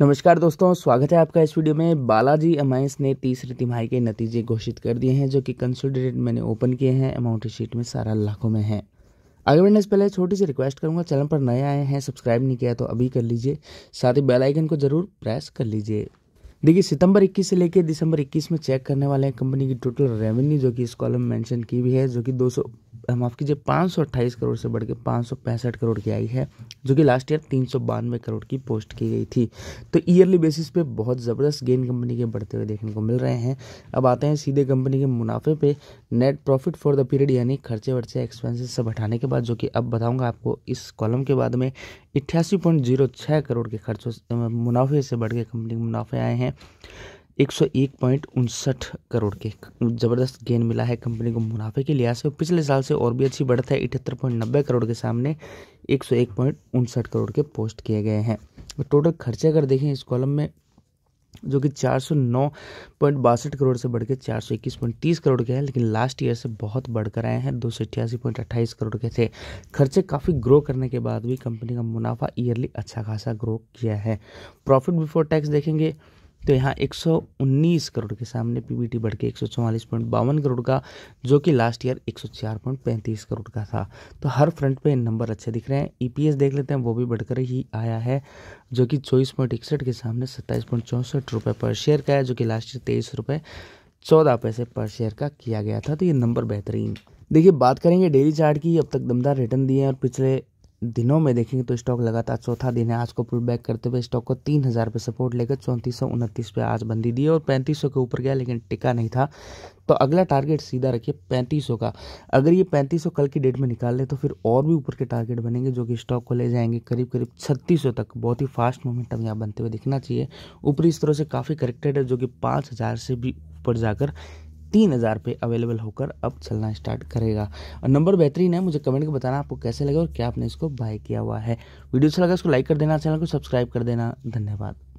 नमस्कार दोस्तों स्वागत है आपका इस वीडियो में बालाजी अमाइंस ने तीसरी तिमाही के नतीजे घोषित कर दिए हैं जो कि कंसोलिडेट मैंने ओपन किए हैं अमाउंट शीट में सारा लाखों में है आगे बढ़ने से पहले छोटी सी रिक्वेस्ट करूंगा चैनल पर नए आए हैं सब्सक्राइब नहीं किया तो अभी कर लीजिए साथ ही बेलाइकन को जरूर प्रेस कर लीजिए देखिए सितंबर 21 से लेकर दिसंबर 21 में चेक करने वाले हैं कंपनी की टोटल रेवेन्यू जो कि इस कॉलम मेंशन की भी है जो कि दो माफ़ कीजिए पाँच सौ अट्ठाईस करोड़ से बढ़ के पाँच सौ पैंसठ करोड़ की आई है जो कि लास्ट ईयर तीन सौ बानवे करोड़ की पोस्ट की गई थी तो ईयरली बेसिस पे बहुत ज़बरदस्त गेन कंपनी के बढ़ते हुए देखने को मिल रहे हैं अब आते हैं सीधे कंपनी के मुनाफे पे net profit for the period यानी खर्चे वर्चे एक्सपेंसेस सब हटाने के बाद जो कि अब बताऊँगा आपको इस कॉलम के बाद में इट्ठासी पॉइंट जीरो छः करोड़ के खर्चों मुनाफे से बढ़ के कंपनी के मुनाफे आए हैं एक सौ एक पॉइंट उनसठ करोड़ के ज़बरदस्त गेन मिला है कंपनी को मुनाफे के लिहाज से पिछले साल से और भी अच्छी बढ़त है इकहत्तर पॉइंट नब्बे करोड़ के सामने एक सौ एक पॉइंट उनसठ करोड़ के पोस्ट किए गए हैं टोटल खर्चे अगर देखें इस कॉलम में जो कि चार सौ नौ पॉइंट बासठ करोड़ से बढ़ के चार सौ इक्कीस पॉइंट तीस करोड़ के हैं लेकिन लास्ट ईयर से बहुत बढ़कर आए हैं दो सौ अठासी पॉइंट अट्ठाईस करोड़ के थे खर्चे काफ़ी ग्रो करने के बाद भी कंपनी का मुनाफा ईयरली अच्छा खासा ग्रो किया है प्रॉफिट बिफोर टैक्स देखेंगे तो यहाँ 119 करोड़ के सामने पीबीटी बढ़ के एक करोड़ का जो कि लास्ट ईयर 104.35 करोड़ का था तो हर फ्रंट पे नंबर अच्छे दिख रहे हैं ईपीएस e देख लेते हैं वो भी बढ़कर ही आया है जो कि चौबीस पॉइंट इकसठ के सामने सत्ताईस पॉइंट चौंसठ रुपये पर शेयर का है जो कि लास्ट ईयर तेईस रुपये चौदह पैसे पर शेयर का किया गया था तो ये नंबर बेहतरीन देखिए बात करेंगे डेली चार्ट की अब तक दमदार रिटर्न दिए हैं और पिछले दिनों में देखेंगे तो स्टॉक लगातार चौथा दिन है आज को पुल बैक करते हुए स्टॉक को तीन हज़ार पर सपोर्ट लेकर चौंतीस सौ उनतीस पे आज बंदी दी और पैंतीस सौ के ऊपर गया लेकिन टिका नहीं था तो अगला टारगेट सीधा रखिए पैंतीस सौ का अगर ये पैंतीस सौ कल की डेट में निकाल ले तो फिर और भी ऊपर के टारगेट बनेंगे जो कि स्टॉक को ले जाएंगे करीब करीब छत्तीस सौ तक बहुत ही फास्ट मोमेंटम यहाँ बनते हुए दिखना चाहिए ऊपरी स्तरों से काफ़ी करेक्टेड है जो कि पाँच हज़ार से भी ऊपर जाकर तीन हज़ार पे अवेलेबल होकर अब चलना स्टार्ट करेगा और नंबर बेहतरीन है मुझे कमेंट में बताना आपको कैसे लगे और क्या आपने इसको बाय किया हुआ है वीडियो अच्छा लगा इसको लाइक कर देना चैनल को सब्सक्राइब कर देना धन्यवाद